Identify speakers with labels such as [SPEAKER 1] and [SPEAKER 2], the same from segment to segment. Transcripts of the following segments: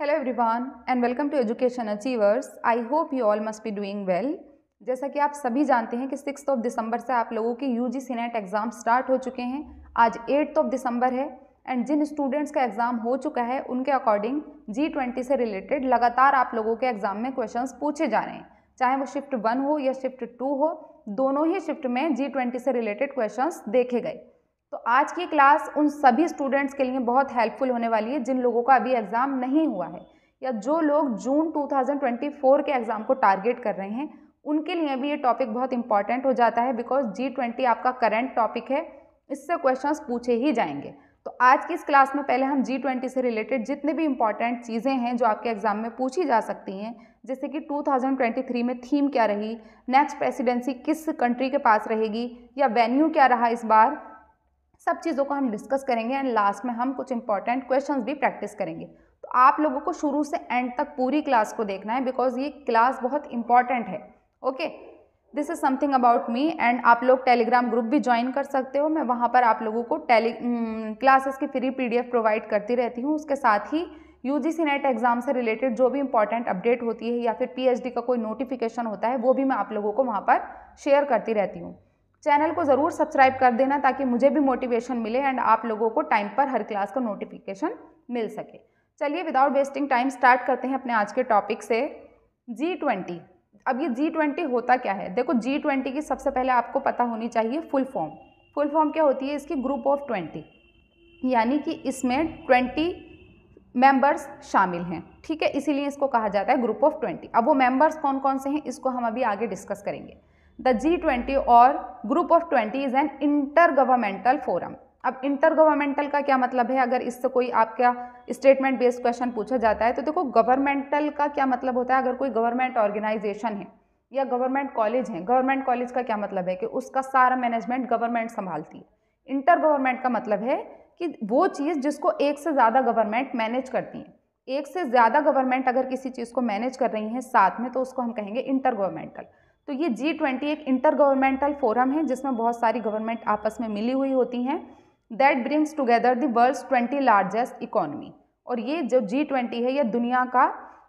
[SPEAKER 1] hello everyone and welcome to education achievers I hope you all must be doing well जैसा कि आप सभी जानते हैं कि सिक्स ऑफ दिसंबर से आप लोगों के U G C NET exam start हो चुके हैं आज एट्थ ऑफ दिसंबर है एंड जिन स्टूडेंट्स का एग्ज़ाम हो चुका है उनके अकॉर्डिंग जी ट्वेंटी से रिलेटेड लगातार आप लोगों के एग्ज़ाम में क्वेश्चन पूछे जा रहे हैं चाहे वो शिफ्ट वन हो या शिफ्ट टू हो दोनों ही शिफ्ट में जी ट्वेंटी से रिलेटेड क्वेश्चन देखे गए तो आज की क्लास उन सभी स्टूडेंट्स के लिए बहुत हेल्पफुल होने वाली है जिन लोगों का अभी एग्ज़ाम नहीं हुआ है या जो लोग जून 2024 के एग्ज़ाम को टारगेट कर रहे हैं उनके लिए भी ये टॉपिक बहुत इंपॉर्टेंट हो जाता है बिकॉज जी ट्वेंटी आपका करंट टॉपिक है इससे क्वेश्चंस पूछे ही जाएंगे तो आज की इस क्लास में पहले हम जी ट्वेंटी से रिलेटेड जितने भी इंपॉर्टेंट चीज़ें हैं जो आपके एग्ज़ाम में पूछी जा सकती हैं जैसे कि 2023 में थीम क्या रही नेक्स्ट प्रेसिडेंसी किस कंट्री के पास रहेगी या वेन्यू क्या रहा इस बार सब चीज़ों को हम डिस्कस करेंगे एंड लास्ट में हम कुछ इंपॉर्टेंट क्वेश्चन भी प्रैक्टिस करेंगे तो आप लोगों को शुरू से एंड तक पूरी क्लास को देखना है बिकॉज ये क्लास बहुत इंपॉर्टेंट है okay this is something about me and आप लोग टेलीग्राम ग्रुप भी ज्वाइन कर सकते हो मैं वहाँ पर आप लोगों को टेली क्लासेस हम्म, की फ्री पीडीएफ प्रोवाइड करती रहती हूँ उसके साथ ही U G C NET exam से रिलेटेड जो भी इंपॉर्टेंट अपडेट होती है या फिर पी एच डी का कोई नोटिफिकेशन होता है वो भी मैं आप लोगों को वहाँ पर शेयर करती रहती हूँ चैनल को ज़रूर सब्सक्राइब कर देना ताकि मुझे भी मोटिवेशन मिले एंड आप लोगों को टाइम पर हर क्लास का नोटिफिकेशन मिल सके चलिए विदाउट वेस्टिंग टाइम स्टार्ट करते हैं अपने आज के टॉपिक से जी ट्वेंटी अब ये जी ट्वेंटी होता क्या है देखो जी ट्वेंटी की सबसे पहले आपको पता होनी चाहिए फुल फॉर्म फुल फॉर्म क्या होती है इसकी ग्रुप ऑफ ट्वेंटी यानी कि इसमें ट्वेंटी मेंबर्स शामिल हैं ठीक है इसीलिए इसको कहा जाता है ग्रुप ऑफ ट्वेंटी अब वो मेंबर्स कौन कौन से हैं इसको हम अभी आगे डिस्कस करेंगे द जी ट्वेंटी और group of twenty is an intergovernmental forum अब इंटर गवर्नमेंटल का क्या मतलब है अगर इससे कोई आपका स्टेटमेंट बेस्ड क्वेश्चन पूछा जाता है तो देखो गवर्नमेंटल का क्या मतलब होता है अगर कोई गवर्नमेंट ऑर्गेनाइजेशन है या गवर्नमेंट कॉलेज है गवर्नमेंट कॉलेज का क्या मतलब है कि उसका सारा मैनेजमेंट गवर्नमेंट संभालती है इंटर गवर्नमेंट का मतलब है कि वो चीज़ जिसको एक से ज़्यादा गवर्नमेंट मैनेज करती है एक से ज़्यादा गवर्नमेंट अगर किसी चीज़ को मैनेज कर रही है साथ में तो उसको हम कहेंगे इंटर गवर्नमेंटल तो ये जी ट्वेंटी एक इंटर गवर्नमेंटल फोरम है जिसमें बहुत सारी गवर्नमेंट आपस में मिली हुई होती हैं that brings together the world's twenty largest economy और ये जो जी ट्वेंटी है ये दुनिया का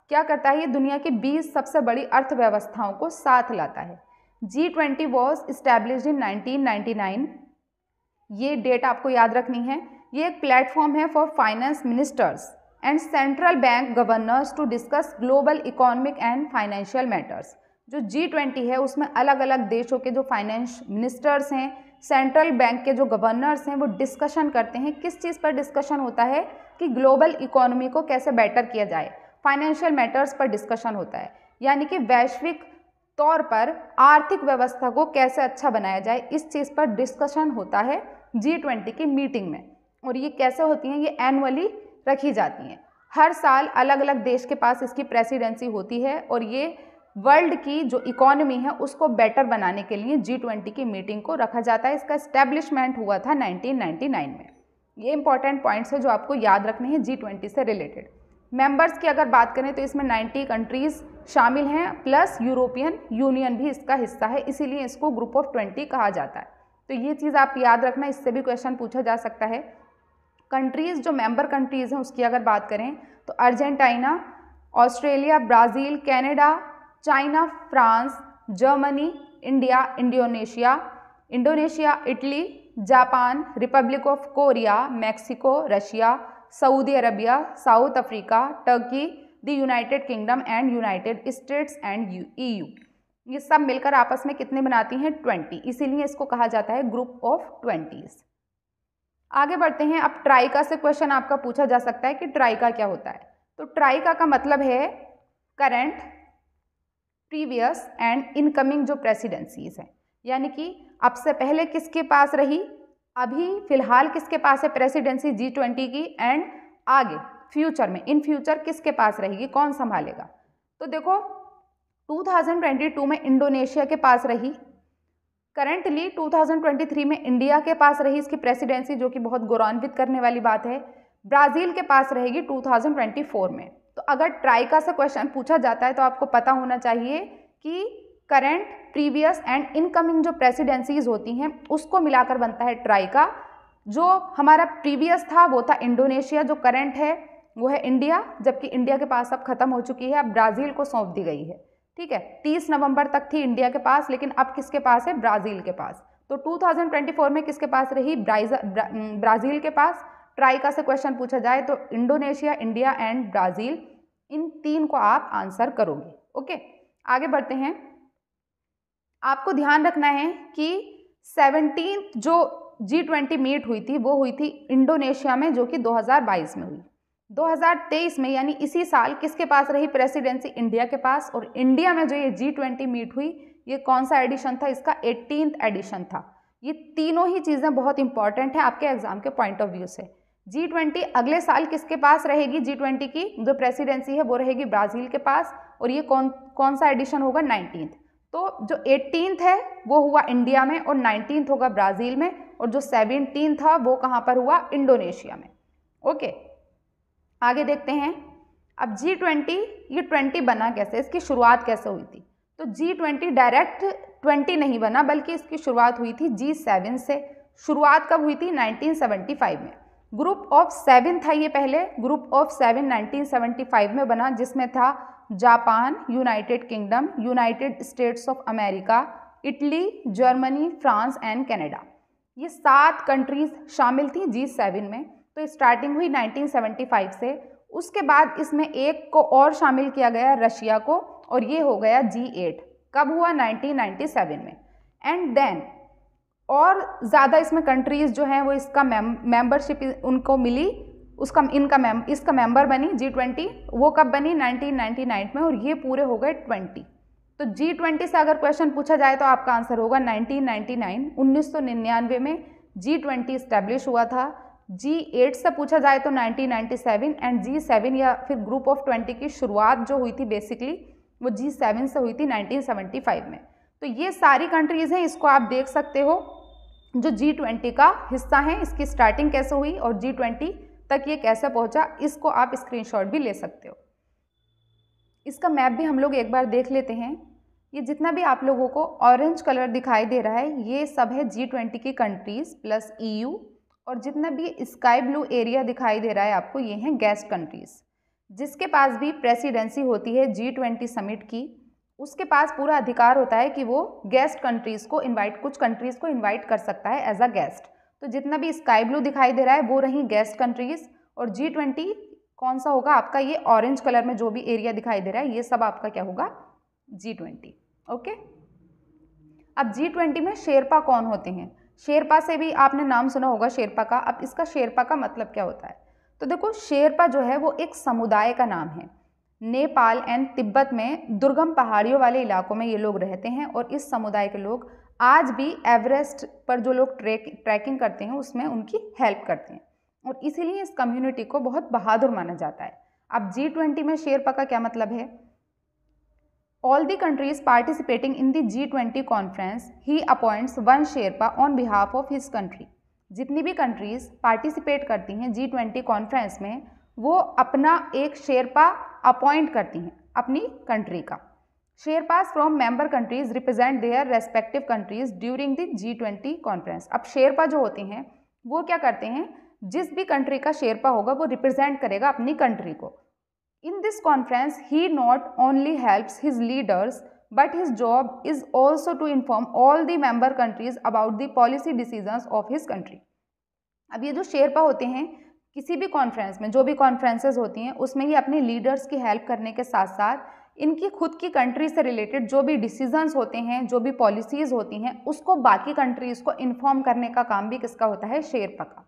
[SPEAKER 1] क्या करता है ये दुनिया की बीस सबसे बड़ी अर्थव्यवस्थाओं को साथ लाता है G twenty was establish in nineteen ninety nine ये डेट आपको याद रखनी है ये एक प्लेटफॉर्म है for finance ministers and central bank governors to discuss global economic and financial matters जो जी ट्वेंटी है उसमें अलग अलग देशों के जो फाइनेंश मिनिस्टर्स हैं सेंट्रल बैंक के जो गवर्नर्स हैं वो डिस्कशन करते हैं किस चीज़ पर डिस्कशन होता है कि ग्लोबल इकोनॉमी को कैसे बेटर किया जाए फाइनेंशियल मैटर्स पर डिस्कशन होता है यानी कि वैश्विक तौर पर आर्थिक व्यवस्था को कैसे अच्छा बनाया जाए इस चीज़ पर डिस्कशन होता है जी ट्वेंटी की मीटिंग में और ये कैसे होती हैं ये एनुअली रखी जाती हैं हर साल अलग अलग देश के पास इसकी प्रेसिडेंसी होती है और ये वर्ल्ड की जो इकोनॉमी है उसको बेटर बनाने के लिए जी ट्वेंटी की मीटिंग को रखा जाता है इसका इस्टेब्लिशमेंट हुआ था 1999 में ये इंपॉर्टेंट पॉइंट्स है जो आपको याद रखने हैं जी ट्वेंटी से रिलेटेड मेंबर्स की अगर बात करें तो इसमें 90 कंट्रीज़ शामिल हैं प्लस यूरोपियन यूनियन भी इसका हिस्सा है इसीलिए इसको ग्रुप ऑफ ट्वेंटी कहा जाता है तो ये चीज़ आप याद रखना इससे भी क्वेश्चन पूछा जा सकता है कंट्रीज़ जो मेम्बर कंट्रीज़ हैं उसकी अगर बात करें तो Argentina Australia Brazil Canada China France Germany India Indonesia Indonesia Italy Japan Republic of Korea Mexico Russia Saudi Arabia South Africa Turkey the United Kingdom and United States and E U ये सब मिलकर आपस में कितने बनाती हैं twenty इसीलिए इसको कहा जाता है ग्रुप ऑफ ट्वेंटीज़ आगे बढ़ते हैं अब ट्राइका से क्वेश्चन आपका पूछा जा सकता है कि ट्राइका क्या होता है तो ट्राइका का मतलब है करंट प्रीवियस एंड इनकमिंग जो प्रेसिडेंसीज हैं यानी कि अब से पहले किसके पास रही अभी फिलहाल किसके पास है प्रेसिडेंसी जी ट्वेंटी की एंड आगे फ्यूचर में इन फ्यूचर किसके पास रहेगी कौन संभालेगा तो देखो 2022 में इंडोनेशिया के पास रही करंटली 2023 में इंडिया के पास रही इसकी प्रेसिडेंसी जो कि बहुत गौरवान्वित करने वाली बात है ब्राज़ील के पास रहेगी 2024 में तो अगर ट्राई का से क्वेश्चन पूछा जाता है तो आपको पता होना चाहिए कि करंट प्रीवियस एंड इनकमिंग जो प्रेसिडेंसीज होती हैं उसको मिलाकर बनता है ट्राई का जो हमारा प्रीवियस था वो था इंडोनेशिया जो करंट है वो है इंडिया जबकि इंडिया के पास अब खत्म हो चुकी है अब ब्राज़ील को सौंप दी गई है ठीक है 30 नवंबर तक थी इंडिया के पास लेकिन अब किसके पास है ब्राज़ील के पास तो 2024 में किसके पास रही ब्राज़ील के पास ट्राइका से क्वेश्चन पूछा जाए तो इंडोनेशिया इंडिया एंड ब्राज़ील इन तीन को आप आंसर करोगे ओके आगे बढ़ते हैं आपको ध्यान रखना है कि सेवनटीन जो जी ट्वेंटी मीट हुई थी वो हुई थी इंडोनेशिया में जो कि 2022 में हुई 2023 में यानी इसी साल किसके पास रही प्रेसिडेंसी इंडिया के पास और इंडिया में जो ये जी ट्वेंटी मीट हुई ये कौन सा एडिशन था इसका एटीनथ एडिशन था ये तीनों ही चीज़ें बहुत इंपॉर्टेंट हैं आपके एग्जाम के पॉइंट ऑफ व्यू से जी ट्वेंटी अगले साल किसके पास रहेगी जी ट्वेंटी की जो प्रेसिडेंसी है वो रहेगी ब्राज़ील के पास और ये कौन कौन सा एडिशन होगा नाइनटीन तो जो एटीन है वो हुआ इंडिया में और नाइनटीन होगा ब्राज़ील में और जो सेवनटीन था वो कहाँ पर हुआ इंडोनेशिया में ओके आगे देखते हैं अब जी ट्वेंटी ये ट्वेंटी बना कैसे इसकी शुरुआत कैसे हुई थी तो जी ट्वेंटी डायरेक्ट ट्वेंटी नहीं बना बल्कि इसकी शुरुआत हुई थी जी सेवन से शुरुआत कब हुई थी 1975 में ग्रुप ऑफ सेवन था ये पहले ग्रुप ऑफ सेवन 1975 में बना जिसमें था Japan United Kingdom United States of America Italy Germany France and Canada ये सात कंट्रीज शामिल थी जी सेवन में तो स्टार्टिंग हुई 1975 से उसके बाद इसमें एक को और शामिल किया गया रशिया को और ये हो गया जी एट कब हुआ 1997 में एंड देन और ज़्यादा इसमें कंट्रीज़ जो हैं वो इसका मेंबरशिप उनको मिली उसका इनका मेम इसका मेंबर बनी जी ट्वेंटी वो कब बनी 1999 में और ये पूरे हो गए 20 तो जी ट्वेंटी से अगर क्वेश्चन पूछा जाए तो आपका आंसर होगा 1999 1999 में जी ट्वेंटी इस्टेब्लिश हुआ था जी एट से पूछा जाए तो 1997 एंड जी सेवन या फिर ग्रुप ऑफ ट्वेंटी की शुरुआत जो हुई थी बेसिकली वो जी सेवन से हुई थी 1975 में तो ये सारी कंट्रीज़ हैं इसको आप देख सकते हो जो जी ट्वेंटी का हिस्सा है इसकी स्टार्टिंग कैसे हुई और जी ट्वेंटी तक ये कैसे पहुंचा इसको आप स्क्रीनशॉट भी ले सकते हो इसका मैप भी हम लोग एक बार देख लेते हैं ये जितना भी आप लोगों को ऑरेंज कलर दिखाई दे रहा है ये सब है जी ट्वेंटी की कंट्रीज़ प्लस ईयू और जितना भी स्काई ब्लू एरिया दिखाई दे रहा है आपको ये हैं गेस्ट कंट्रीज़ जिसके पास भी प्रेसिडेंसी होती है जी ट्वेंटी समिट की उसके पास पूरा अधिकार होता है कि वो गेस्ट कंट्रीज़ को इनवाइट कुछ कंट्रीज़ को इनवाइट कर सकता है एज अ गेस्ट तो जितना भी स्काई ब्लू दिखाई दे रहा है वो रही गेस्ट कंट्रीज़ और जी ट्वेंटी कौन सा होगा आपका ये ऑरेंज कलर में जो भी एरिया दिखाई दे रहा है ये सब आपका क्या होगा जी ट्वेंटी ओके अब जी ट्वेंटी में शेरपा कौन होते हैं शेरपा से भी आपने नाम सुना होगा शेरपा का अब इसका शेरपा का मतलब क्या होता है तो देखो शेरपा जो है वो एक समुदाय का नाम है नेपाल एंड तिब्बत में दुर्गम पहाड़ियों वाले इलाकों में ये लोग रहते हैं और इस समुदाय के लोग आज भी एवरेस्ट पर जो लोग ट्रेक ट्रैकिंग करते हैं उसमें उनकी हेल्प करते हैं और इसीलिए इस कम्युनिटी को बहुत बहादुर माना जाता है अब जी ट्वेंटी में शेरपा का क्या मतलब है all the countries participating in the G twenty conference he appoints one sherpa on behalf of his country जितनी भी कंट्रीज पार्टिसिपेट करती हैं जी ट्वेंटी कॉन्फ्रेंस में वो अपना एक शेरपा अपॉइंट करती हैं अपनी कंट्री का sherpas from member countries represent their respective countries during the G twenty conference अब शेरपा जो होते हैं वो क्या करते हैं जिस भी कंट्री का शेरपा होगा वो रिप्रेजेंट करेगा अपनी कंट्री को in this conference he not only helps his leaders but his job is also to inform all the member countries about the policy decision of his country अब ये जो शेरपा होते हैं किसी भी कॉन्फ्रेंस में जो भी कॉन्फ्रेंसेज होती हैं उसमें ये अपने लीडर्स की हेल्प करने के साथ साथ इनकी खुद की कंट्री से रिलेटेड जो भी डिसीजंस होते हैं जो भी पॉलिसीज़ होती हैं उसको बाकी कंट्रीज़ को इन्फॉर्म करने का काम भी किसका होता है शेरपा का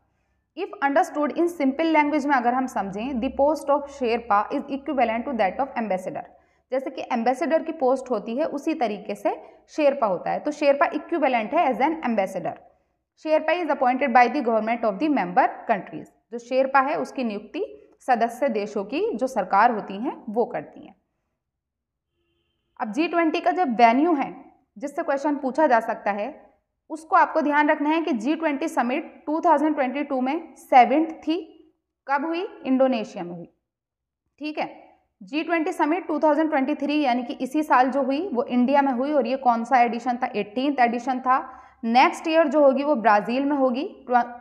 [SPEAKER 1] if understood in simple language में अगर हम समझें the post of sherpa is equivalent to that of ambassador जैसे कि एम्बेसडर की पोस्ट होती है उसी तरीके से शेरपा होता है तो शेरपा इक्विवेलेंट है as an ambassador sherpa is appointed by the government of the member countries जो शेरपा है उसकी नियुक्ति सदस्य देशों की जो सरकार होती हैं वो करती हैं अब जी ट्वेंटी का जब वेन्यू है जिससे क्वेश्चन पूछा जा सकता है उसको आपको ध्यान रखना है कि जी ट्वेंटी समिट 2022 में सेवेंथ थी कब हुई इंडोनेशिया में हुई ठीक है जी ट्वेंटी समिट 2023 यानी कि इसी साल जो हुई वो इंडिया में हुई और ये कौन सा एडिशन था एटीन एडिशन था नेक्स्ट ईयर जो होगी वो ब्राज़ील में होगी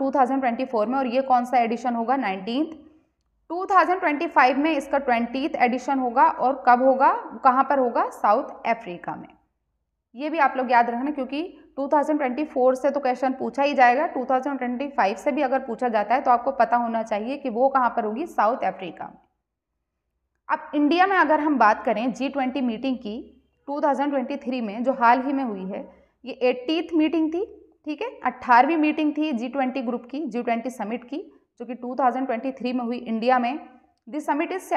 [SPEAKER 1] 2024 में और ये कौन सा एडिशन होगा नाइनटीन्थ 2025 में इसका ट्वेंटीथ एडिशन होगा और कब होगा कहाँ पर होगा साउथ अफ्रीका में ये भी आप लोग याद रखना क्योंकि 2024 से तो क्वेश्चन पूछा ही जाएगा 2025 से भी अगर पूछा जाता है तो आपको पता होना चाहिए कि वो कहाँ पर होगी साउथ अफ्रीका में अब इंडिया में अगर हम बात करें जी ट्वेंटी मीटिंग की 2023 में जो हाल ही में हुई है ये एट्टीथ मीटिंग थी ठीक है अट्ठारहवीं मीटिंग थी जी ट्वेंटी ग्रुप की जी ट्वेंटी समिट की जो कि 2023 में हुई इंडिया में this summit is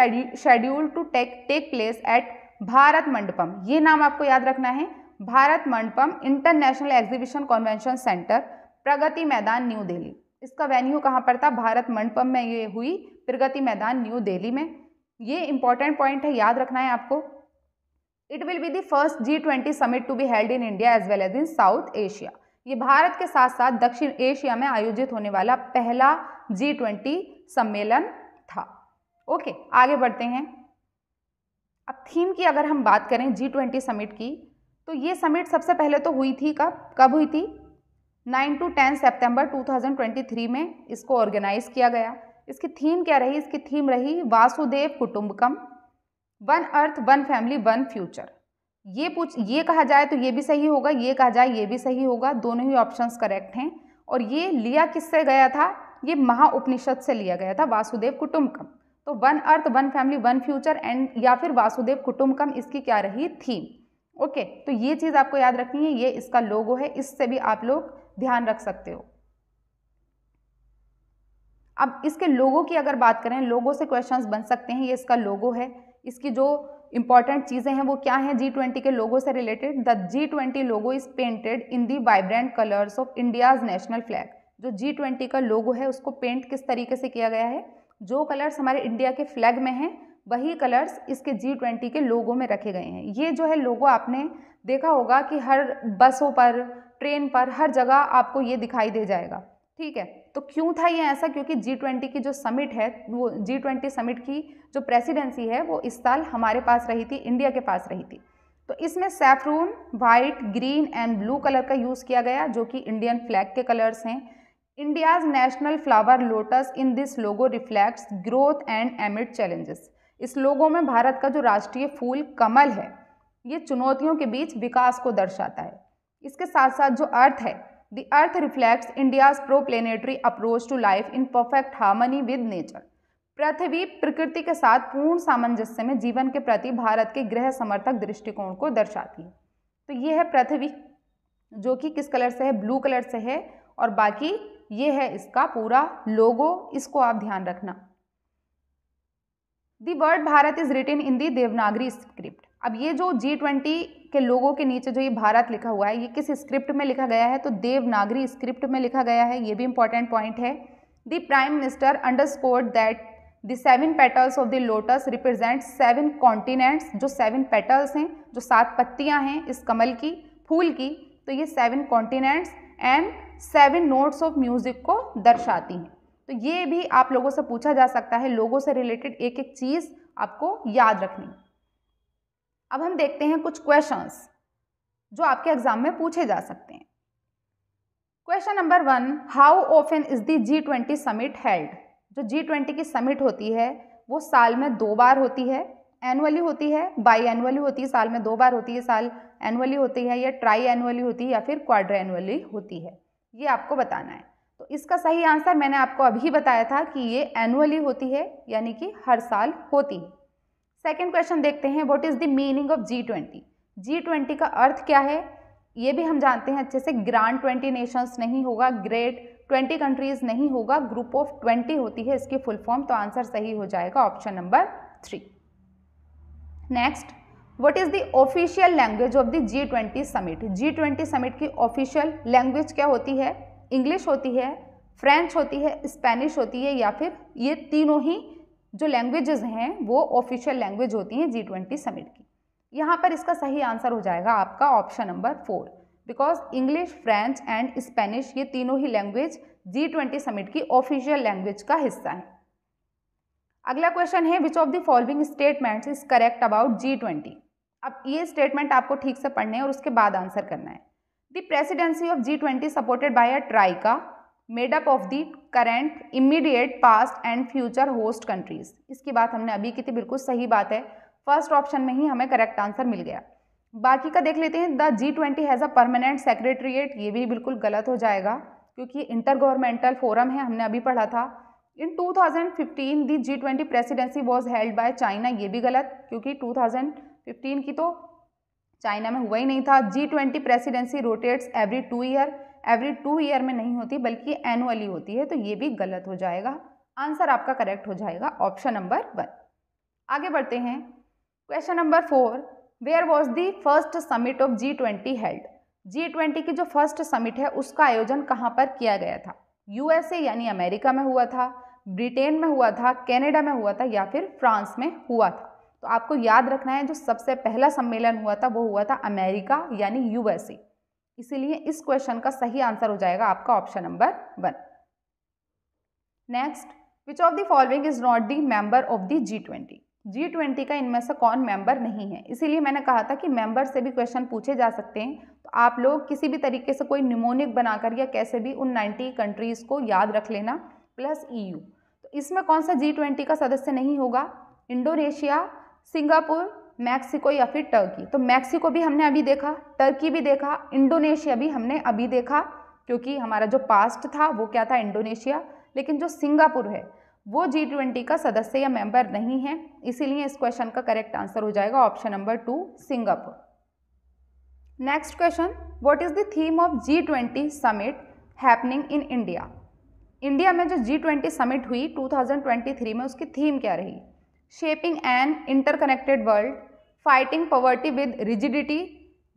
[SPEAKER 1] scheduled to take take place at Bharat Mandapam ये नाम आपको याद रखना है Bharat Mandapam international exhibition convention centre Pragati Maidan New Delhi इसका वेन्यू कहाँ पर था भारत मंडपम में ये हुई प्रगति मैदान न्यू दिल्ली में ये इंपॉर्टेंट पॉइंट है याद रखना है आपको it will be the first G twenty summit to be held in India as well as in South Asia ये भारत के साथ साथ दक्षिण एशिया में आयोजित होने वाला पहला जी ट्वेंटी सम्मेलन था ओके आगे बढ़ते हैं अब थीम की अगर हम बात करें जी ट्वेंटी समिट की तो ये समिट सबसे पहले तो हुई थी कब कब हुई थी 9 टू 10 सितंबर 2023 में इसको ऑर्गेनाइज किया गया इसकी थीम क्या रही इसकी थीम रही Vasudhaiva Kutumbakam one earth one family one future ये पूछ ये कहा जाए तो ये भी सही होगा ये कहा जाए ये भी सही होगा दोनों ही ऑप्शंस करेक्ट हैं और ये लिया किससे गया था ये महा उपनिषद से लिया गया था वासुदेव कुटुम्बकम तो one earth one family one future and या फिर वासुदेव कुटुम्बकम इसकी क्या रही थीम ओके तो ये चीज़ आपको याद रखनी है ये इसका लोगो है इससे भी आप लोग ध्यान रख सकते हो अब इसके लोगों की अगर बात करें लोगों से क्वेश्चंस बन सकते हैं ये इसका लोगो है इसकी जो इंपॉर्टेंट चीज़ें हैं वो क्या हैं जी ट्वेंटी के लोगों से related the G twenty logo is painted in the vibrant colours of India's national flag जो जी ट्वेंटी का लोगो है उसको पेंट किस तरीके से किया गया है जो कलर्स हमारे इंडिया के फ्लैग में हैं वही कलर्स इसके जी ट्वेंटी के लोगों में रखे गए हैं ये जो है लोगो आपने देखा होगा कि हर बसों पर ट्रेन पर हर जगह आपको ये दिखाई दे जाएगा ठीक है तो क्यों था ये ऐसा क्योंकि जी ट्वेंटी की जो समिट है वो जी ट्वेंटी समिट की जो प्रेसिडेंसी है वो इस साल हमारे पास रही थी इंडिया के पास रही थी तो इसमें saffron white green and blue colour का यूज़ किया गया जो कि इंडियन फ्लैग के कलर्स हैं India's national flower lotus in this logo reflects growth and amid challenges इस लोगों में भारत का जो राष्ट्रीय फूल कमल है ये चुनौतियों के बीच विकास को दर्शाता है इसके साथ साथ जो अर्थ है the earth reflects India pro planetary approach to life in perfect harmony with nature पृथ्वी प्रकृति के साथ पूर्ण सामंजस्य में जीवन के प्रति भारत के गृह समर्थक दृष्टिकोण को दर्शाती है तो ये है पृथ्वी जो कि किस कलर से है ब्लू कलर से है और बाकी ये है इसका पूरा लोगो इसको आप ध्यान रखना the word Bharat is written in the Devanagari script अब ये जो जी ट्वेंटी के लोगों के नीचे जो ये भारत लिखा हुआ है ये किस स्क्रिप्ट में लिखा गया है तो देवनागरी स्क्रिप्ट में लिखा गया है ये भी इंपॉर्टेंट पॉइंट है the prime minister underscore that the seven petals of the lotus represent seven continents जो सेवन पेटल्स हैं जो सात पत्तियाँ हैं इस कमल की फूल की तो ये seven continents and seven notes of music को दर्शाती हैं तो ये भी आप लोगों से पूछा जा सकता है लोगों से रिलेटेड एक एक चीज़ आपको याद रखनी अब हम देखते हैं कुछ क्वेश्चंस जो आपके एग्जाम में पूछे जा सकते हैं question number one how often is the G twenty summit held जो जी ट्वेंटी की समिट होती है वो साल में दो बार होती है एनुअली होती है बाई एनुअली होती है साल में दो बार होती है साल एनुअली होती है या ट्राई एनुअली होती है या फिर क्वाड्र एनुअली होती है ये आपको बताना है तो इसका सही आंसर मैंने आपको अभी बताया था कि ये एनुअली होती है यानी कि हर साल होती है सेकेंड क्वेश्चन देखते हैं what is the meaning of G twenty G twenty का अर्थ क्या है ये भी हम जानते हैं अच्छे से ग्रांड ट्वेंटी नेशंस नहीं होगा ग्रेट ट्वेंटी कंट्रीज नहीं होगा ग्रुप ऑफ ट्वेंटी होती है इसकी फुल फॉर्म तो आंसर सही हो जाएगा option number three next what is the official language of the G twenty summit G twenty summit की ऑफिशियल लैंग्वेज क्या होती है इंग्लिश होती है फ्रेंच होती है स्पेनिश होती है या फिर ये तीनों ही जो लैंग्वेजेस हैं वो ऑफिशियल लैंग्वेज होती हैं जी ट्वेंटी समिट की यहाँ पर इसका सही आंसर हो जाएगा आपका option number four because English French and Spanish ये तीनों ही लैंग्वेज जी ट्वेंटी समिट की ऑफिशियल लैंग्वेज का हिस्सा है अगला क्वेश्चन है which of the following statements is correct about G twenty अब ये स्टेटमेंट आपको ठीक से पढ़ने है और उसके बाद आंसर करना है the presidency of G twenty supported by a troika made up of the current immediate past and future host countries इसकी बात हमने अभी की थी बिल्कुल सही बात है फर्स्ट ऑप्शन में ही हमें करेक्ट आंसर मिल गया बाकी का देख लेते हैं the G twenty has a permanent secretariat ये भी बिल्कुल गलत हो जाएगा क्योंकि इंटर गवर्नमेंटल फोरम है हमने अभी पढ़ा था in 2015 the G twenty presidency was held by China ये भी गलत क्योंकि 2015 की तो चाइना में हुआ ही नहीं था G twenty presidency rotates every two year every two year में नहीं होती बल्कि एनुअली होती है तो ये भी गलत हो जाएगा आंसर आपका करेक्ट हो जाएगा ऑप्शन नंबर वन आगे बढ़ते हैं question number four where was the first summit of G twenty held G twenty की जो फर्स्ट समिट है उसका आयोजन कहाँ पर किया गया था यूएसए यानी अमेरिका में हुआ था ब्रिटेन में हुआ था कैनेडा में हुआ था या फिर फ्रांस में हुआ था तो आपको याद रखना है जो सबसे पहला सम्मेलन हुआ था वो हुआ था अमेरिका यानी यूएसए इसीलिए इस क्वेश्चन का सही आंसर हो जाएगा आपका option number one next which of the following is not the member of the G twenty G twenty का इनमें से कौन मेंबर नहीं है इसीलिए मैंने कहा था कि मेंबर से भी क्वेश्चन पूछे जा सकते हैं तो आप लोग किसी भी तरीके से कोई निमोनिक बनाकर या कैसे भी उन 90 कंट्रीज़ को याद रख लेना प्लस ईयू e तो इसमें कौन सा जी ट्वेंटी का सदस्य नहीं होगा इंडोनेशिया सिंगापुर मैक्सिको या फिर टर्की तो मैक्सिको भी हमने अभी देखा टर्की भी देखा इंडोनेशिया भी हमने अभी देखा क्योंकि हमारा जो पास्ट था वो क्या था इंडोनेशिया लेकिन जो सिंगापुर है वो जी ट्वेंटी का सदस्य या मेंबर नहीं है इसीलिए इस क्वेश्चन का करेक्ट आंसर हो जाएगा option number two Singapore next question what is the theme of G twenty summit happening in India India में जो जी ट्वेंटी समिट हुई 2023 में उसकी थीम क्या रही shaping an interconnected world, fighting poverty with rigidity,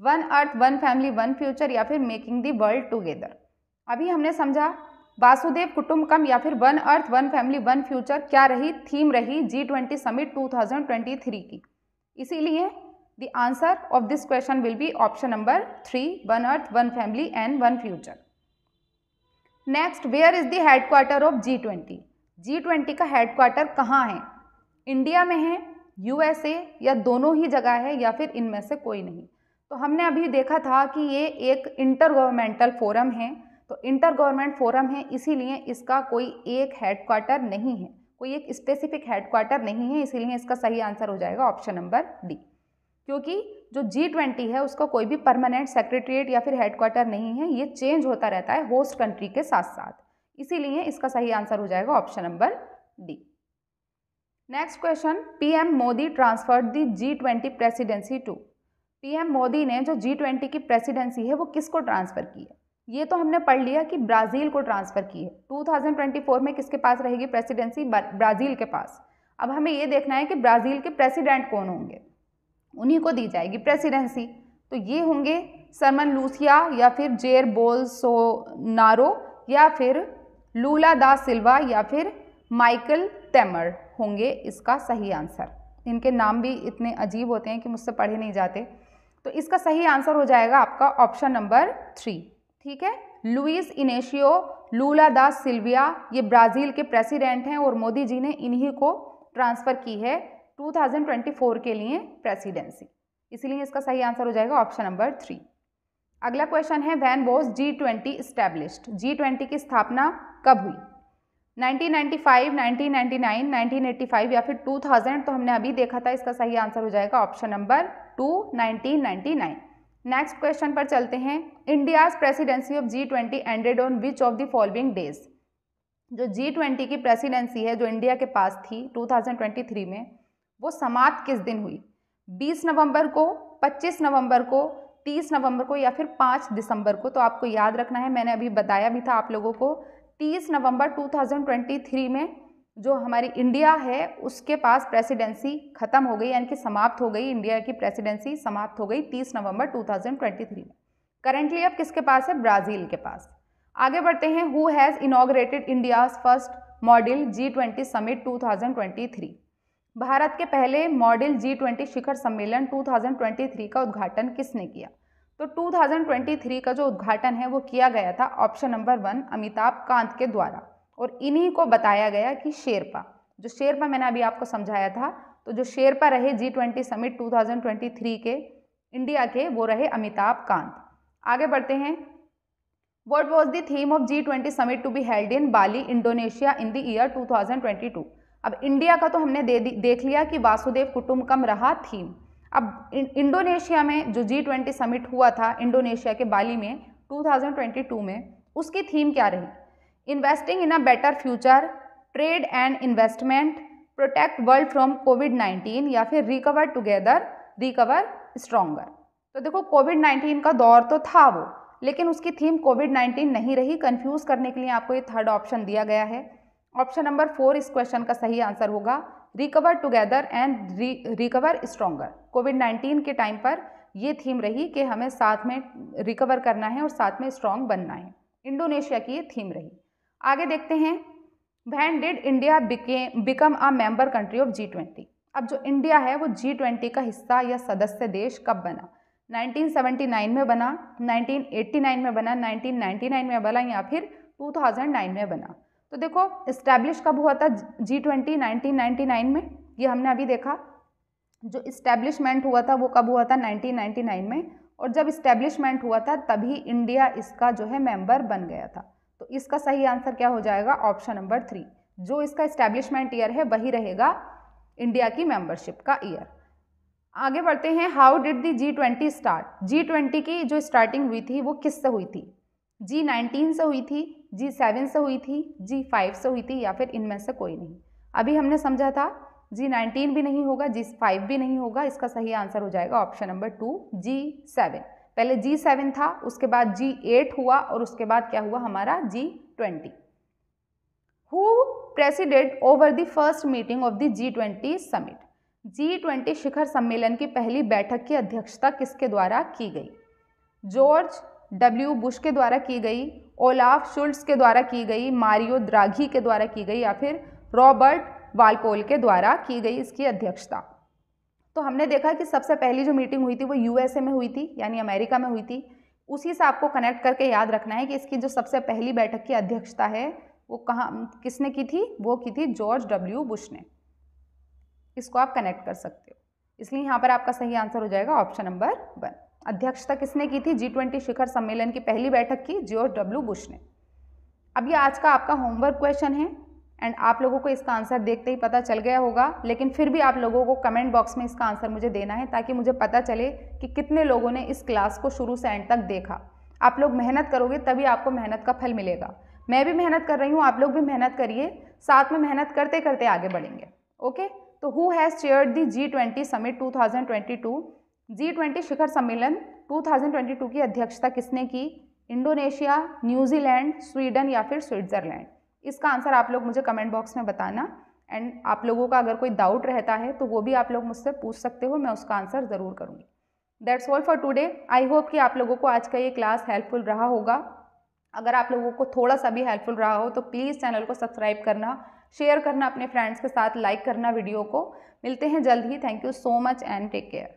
[SPEAKER 1] one earth one family one future या फिर making the world together अभी हमने समझा वासुदेव कुटुम्बकम या फिर one earth one family one future क्या रही थीम रही G twenty summit two thousand twenty three की इसीलिए the answer of this question will be option number three one earth one family and one future next where is the headquarter of G twenty G twenty का headquarter कहाँ है India में है USA या दोनों ही जगह है या फिर इनमें से कोई नहीं तो हमने अभी देखा था कि ये एक इंटर गवर्नमेंटल फोरम है तो इंटर गवर्नमेंट फोरम है इसीलिए इसका कोई एक हेडक्वार्टर नहीं है कोई एक स्पेसिफिक हेडक्वार्टर नहीं है इसीलिए इसका सही आंसर हो जाएगा ऑप्शन नंबर डी क्योंकि जो जी ट्वेंटी है उसका कोई भी परमानेंट सेक्रेटरीट या फिर हेडक्वार्टर नहीं है ये चेंज होता रहता है होस्ट कंट्री के साथ साथ इसीलिए इसका सही आंसर हो जाएगा option number D next question PM Modi transferred the G twenty presidency to PM Modi ने जो जी ट्वेंटी की प्रेसिडेंसी है वो किसको ट्रांसफ़र की है ये तो हमने पढ़ लिया कि ब्राज़ील को ट्रांसफ़र की है 2024 में किसके पास रहेगी प्रेसिडेंसी ब्राज़ील के पास अब हमें ये देखना है कि ब्राज़ील के प्रेसिडेंट कौन होंगे उन्हीं को दी जाएगी प्रेसिडेंसी तो ये होंगे सरमन लूसिया या फिर जेर बोल्सो नारो या फिर लूला दा सिल्वा या फिर माइकल तेमर होंगे इसका सही आंसर इनके नाम भी इतने अजीब होते हैं कि मुझसे पढ़े नहीं जाते तो इसका सही आंसर हो जाएगा आपका ऑप्शन नंबर थ्री ठीक है Luiz Inacio Lula da Silva ये ब्राज़ील के प्रेसिडेंट हैं और मोदी जी ने इन्हीं को ट्रांसफ़र की है 2024 के लिए प्रेसिडेंसी इसीलिए इसका सही आंसर हो जाएगा ऑप्शन नंबर थ्री अगला क्वेश्चन है when was G twenty established G twenty की स्थापना कब हुई 1995, 1999, 1985 या फिर 2000 तो हमने अभी देखा था इसका सही आंसर हो जाएगा option number two 1999 next question पर चलते हैं India's presidency of G twenty ended on which of the following days जो जी ट्वेंटी की प्रेसिडेंसी है जो इंडिया के पास थी 2023 में वो समाप्त किस दिन हुई 20 नवंबर को 25 नवंबर को 30 नवंबर को या फिर 5 दिसंबर को तो आपको याद रखना है मैंने अभी बताया भी था आप लोगों को 30 नवंबर 2023 में जो हमारी इंडिया है उसके पास प्रेसिडेंसी खत्म हो गई यानी कि समाप्त हो गई इंडिया की प्रेसिडेंसी समाप्त हो गई 30 नवंबर 2023 में करंटली अब किसके पास है ब्राज़ील के पास आगे बढ़ते हैं who has inaugurated India's first model G twenty summit three भारत के पहले मॉडल जी ट्वेंटी शिखर सम्मेलन थ्री का उद्घाटन किसने किया तो 2023 का जो उद्घाटन है वो किया गया था option number one Amitabh Kant के द्वारा और इन्हीं को बताया गया कि शेरपा जो शेरपा मैंने अभी आपको समझाया था तो जो शेरपा रहे जी ट्वेंटी समिट टू के इंडिया के वो रहे अमिताभ कांत आगे बढ़ते हैं what was the theme of G twenty summit to be held in Bali Indonesia in the year 2022 अब इंडिया का तो हमने दे देख लिया कि वासुदेव कुटुम्बकम रहा थीम अब इंडोनेशिया में जो जी ट्वेंटी समिट हुआ था इंडोनेशिया के बाली में 2022 में उसकी थीम क्या रही investing in a better future trade and investment protect world from COVID 19 या फिर रिकवर टुगेदर रिकवर स्ट्रोंगर तो देखो कोविड 19 का दौर तो था वो लेकिन उसकी थीम कोविड 19 नहीं रही कंफ्यूज करने के लिए आपको ये थर्ड ऑप्शन दिया गया है ऑप्शन नंबर फोर इस क्वेश्चन का सही आंसर होगा recover together and recover stronger COVID nineteen के टाइम पर ये थीम रही कि हमें साथ में रिकवर करना है और साथ में स्ट्रॉन्ग बनना है इंडोनेशिया की ये थीम रही आगे देखते हैं when did India become a member country of G twenty अब जो इंडिया है वो जी ट्वेंटी का हिस्सा या सदस्य देश कब बना 1979 में बना 1989 में बना 1999 में बना या फिर 2009 में बना तो देखो इस्टेब्लिश कब हुआ था जी ट्वेंटी में ये हमने अभी देखा जो इस्टेब्लिशमेंट हुआ था वो कब हुआ था 1999 में और जब इस्टेब्लिशमेंट हुआ था तभी इंडिया इसका जो है मेंबर बन गया था तो इसका सही आंसर क्या हो जाएगा ऑप्शन नंबर थ्री जो इसका इस्टेब्लिशमेंट ईयर है वही रहेगा इंडिया की मेंबरशिप का ईयर आगे बढ़ते हैं how did the G twenty start G twenty की जो स्टार्टिंग हुई थी वो किस से हुई थी जी नाइनटीन से हुई थी जी सेवन से हुई थी जी फाइव से हुई थी या फिर इनमें से कोई नहीं अभी हमने समझा था जी नाइनटीन भी नहीं होगा जी फाइव भी नहीं होगा इसका सही आंसर हो जाएगा option number two G seven पहले जी सेवन था उसके बाद जी एट हुआ और उसके बाद क्या हुआ हमारा G twenty who president over the first meeting of the G twenty summit G twenty शिखर सम्मेलन की पहली बैठक की अध्यक्षता किसके द्वारा की गई जॉर्ज डब्ल्यू बुश के द्वारा की गई ओलाफ शुल्ट्स के द्वारा की गई मारियो द्राघी के द्वारा की गई या फिर रॉबर्ट वालपोल के द्वारा की गई इसकी अध्यक्षता तो हमने देखा कि सबसे पहली जो मीटिंग हुई थी वो यूएसए में हुई थी यानी अमेरिका में हुई थी उसी से आपको कनेक्ट करके याद रखना है कि इसकी जो सबसे पहली बैठक की अध्यक्षता है वो कहाँ किसने की थी वो की थी जॉर्ज डब्ल्यू बुश ने इसको आप कनेक्ट कर सकते हो इसलिए यहाँ पर आपका सही आंसर हो जाएगा ऑप्शन नंबर वन अध्यक्षता किसने की थी जी ट्वेंटी शिखर सम्मेलन की पहली बैठक की जॉर्ज डब्ल्यू बुश ने अब ये आज का आपका होमवर्क क्वेश्चन है एंड आप लोगों को इसका आंसर देखते ही पता चल गया होगा लेकिन फिर भी आप लोगों को कमेंट बॉक्स में इसका आंसर मुझे देना है ताकि मुझे पता चले कि कितने लोगों ने इस क्लास को शुरू से एंड तक देखा आप लोग मेहनत करोगे तभी आपको मेहनत का फल मिलेगा मैं भी मेहनत कर रही हूँ आप लोग भी मेहनत करिए साथ में मेहनत करते करते आगे बढ़ेंगे ओके तो who has chair the G twenty summit two thousand twenty two G twenty शिखर सम्मेलन 2022 की अध्यक्षता किसने की इंडोनेशिया न्यूजीलैंड स्वीडन या फिर स्विट्ज़रलैंड इसका आंसर आप लोग मुझे कमेंट बॉक्स में बताना एंड आप लोगों का अगर कोई डाउट रहता है तो वो भी आप लोग मुझसे पूछ सकते हो मैं उसका आंसर ज़रूर करूँगी that's all for today I hope कि आप लोगों को आज का ये क्लास हेल्पफुल रहा होगा अगर आप लोगों को थोड़ा सा भी हेल्पफुल रहा हो तो प्लीज़ चैनल को सब्सक्राइब करना शेयर करना अपने फ्रेंड्स के साथ लाइक करना वीडियो को मिलते हैं जल्द ही thank you so much and take care